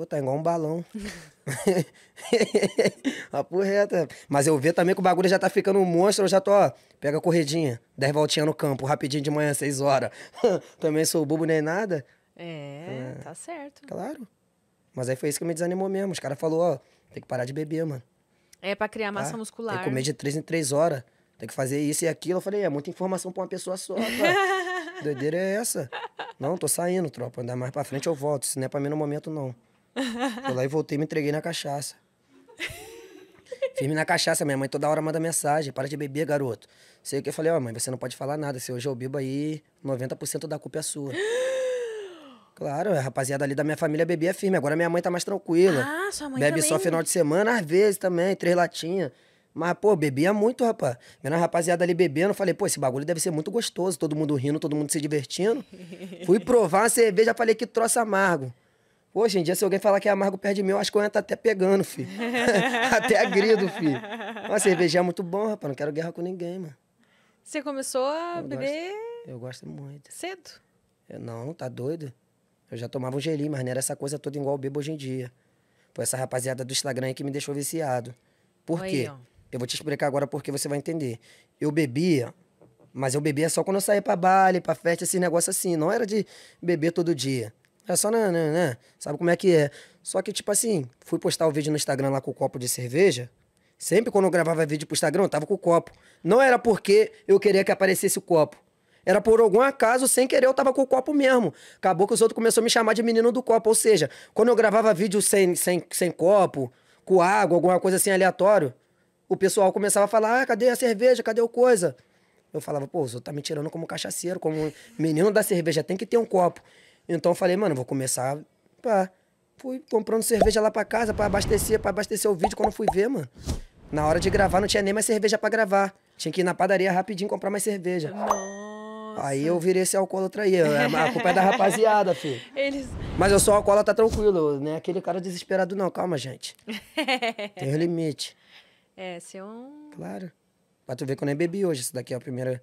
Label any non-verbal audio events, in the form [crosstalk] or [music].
Pô, tá igual um balão. [laughs] Papo reta. Mas eu vejo também que o bagulho já tá ficando um monstro. Eu já tô, ó, pega a corredinha, dez voltinhas no campo, rapidinho de manhã, seis horas. [laughs] também sou bobo nem nada. É, é, tá certo. Claro. Mas aí foi isso que me desanimou mesmo. Os caras falaram, ó, tem que parar de beber, mano. É pra criar tá? massa tá? muscular. Tem que comer de três em três horas. Tem que fazer isso e aquilo. Eu falei, é muita informação pra uma pessoa só, cara. Tá? [laughs] Doideira é essa? Não, tô saindo, tropa. Andar mais pra frente eu volto. Isso não é pra mim no momento, não. Fui lá e voltei, me entreguei na cachaça. [laughs] Firme na cachaça, minha mãe toda hora manda mensagem, para de beber, garoto. Sei o que eu falei, ó, oh, mãe, você não pode falar nada. Se hoje eu bebo aí, 90% da culpa é sua. [gasps] Claro, a rapaziada ali da minha família bebia firme. Agora minha mãe tá mais tranquila. Ah, sua mãe Bebe também. só final de semana, às vezes também, três latinhas. Mas, pô, bebia muito, rapaz. Vendo a rapaziada ali bebendo, falei, pô, esse bagulho deve ser muito gostoso. Todo mundo rindo, todo mundo se divertindo. [laughs] Fui provar uma cerveja, falei que troço amargo. Hoje em dia, se alguém falar que é amargo perto de mim, eu acho que eu estar tá até pegando, filho. [laughs] até agrido, filho. Uma cerveja é muito bom, rapaz. Não quero guerra com ninguém, mano. Você começou a eu beber... Gosto, eu gosto muito. Cedo? Eu, não, tá doido? Eu já tomava um gelinho, mas não era essa coisa toda igual eu bebo hoje em dia. Foi essa rapaziada do Instagram aí que me deixou viciado. Por Oi, quê? Ó. Eu vou te explicar agora porque você vai entender. Eu bebia, mas eu bebia só quando eu saía pra baile, pra festa, esse negócio assim. Não era de beber todo dia. É só né, né Sabe como é que é? Só que, tipo assim, fui postar o vídeo no Instagram lá com o copo de cerveja. Sempre quando eu gravava vídeo pro Instagram, eu tava com o copo. Não era porque eu queria que aparecesse o copo. Era por algum acaso, sem querer, eu tava com o copo mesmo. Acabou que os outros começaram a me chamar de menino do copo. Ou seja, quando eu gravava vídeo sem, sem, sem copo, com água, alguma coisa assim aleatório, o pessoal começava a falar: ah, cadê a cerveja? Cadê o coisa? Eu falava, pô, o senhor tá me tirando como cachaceiro, como menino da cerveja, tem que ter um copo. Então eu falei, mano, vou começar. Pá. Fui comprando cerveja lá pra casa para abastecer, para abastecer o vídeo quando eu fui ver, mano. Na hora de gravar não tinha nem mais cerveja para gravar. Tinha que ir na padaria rapidinho comprar mais cerveja. Nossa. Aí eu virei esse alcoólatra aí. A culpa é da rapaziada, filho. [laughs] Eles... Mas eu sou alcoólatra tá tranquilo, né? Aquele cara desesperado, não. Calma, gente. [laughs] Tem um limite. É, se eu. É claro. Pra tu ver que eu nem bebi hoje. Isso daqui é a primeira